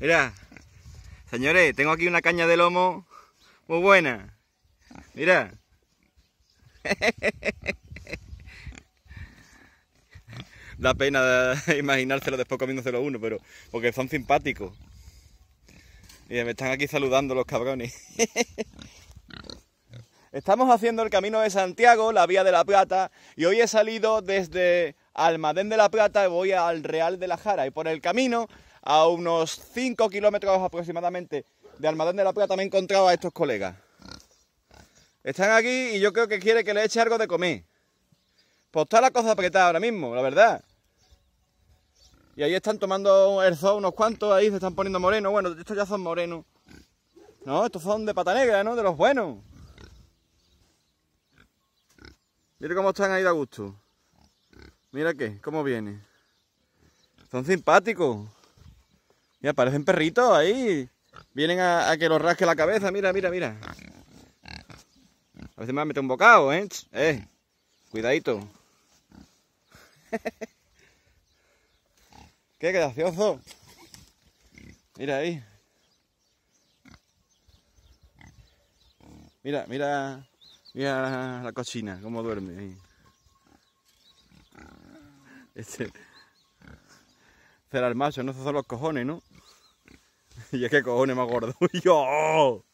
Mira, señores, tengo aquí una caña de lomo muy buena. Mira. Da pena imaginárselo después comiéndoselo uno, pero porque son simpáticos. Y me están aquí saludando los cabrones. Estamos haciendo el Camino de Santiago, la Vía de la Plata, y hoy he salido desde Almadén de la Plata y voy al Real de la Jara. Y por el camino, a unos 5 kilómetros aproximadamente de Almadén de la Plata, me he encontrado a estos colegas. Están aquí y yo creo que quiere que le eche algo de comer. Pues está la cosa apretada ahora mismo, la verdad. Y ahí están tomando el zoo unos cuantos, ahí se están poniendo morenos. Bueno, estos ya son morenos. No, estos son de pata negra, ¿no? De los buenos. Mire cómo están ahí de gusto. Mira que, cómo viene. Son simpáticos. Mira, parecen perritos ahí. Vienen a, que los rasque la cabeza, mira, mira, mira. A veces me va un bocado, ¿eh? Eh, cuidadito. Qué gracioso. Mira ahí. Mira, mira, mira la, cocina. cómo duerme ahí. Este. Será el macho, no se son los cojones, ¿no? Y es que cojones más gordo. yo.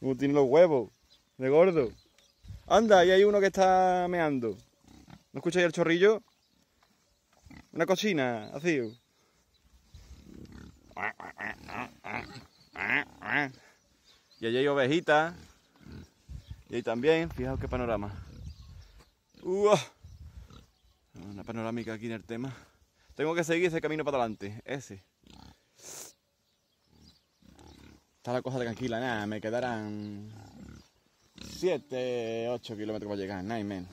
Como tiene los huevos de gordo. Anda, ahí hay uno que está meando. ¿No escucháis el chorrillo? Una cocina, así. Y allí hay ovejitas. Y ahí también, fijaos qué panorama. ¡Uah! Una panorámica aquí en el tema. Tengo que seguir ese camino para adelante, ese. Está la cosa tranquila, nada, me quedarán 7, 8 kilómetros para llegar, nada y menos.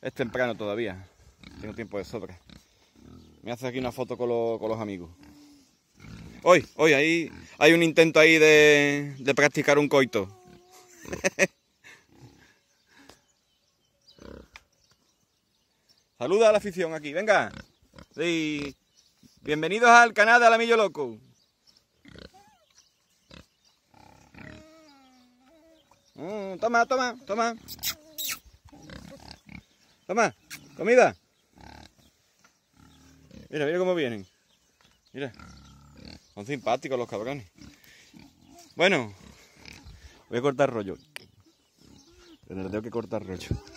Es temprano todavía, tengo tiempo de sobra. Me hace aquí una foto con, los amigos. Hoy, hoy, ahí hay un intento ahí de, de practicar un coito. Saluda a la afición aquí, venga. Bienvenidos al canal de Alamillo Loco. Mm, toma, toma, toma. Toma, comida. Mira, mira cómo vienen. Mira. Son simpáticos los cabrones. Bueno, voy a cortar rollo. Pero tengo que cortar rollo.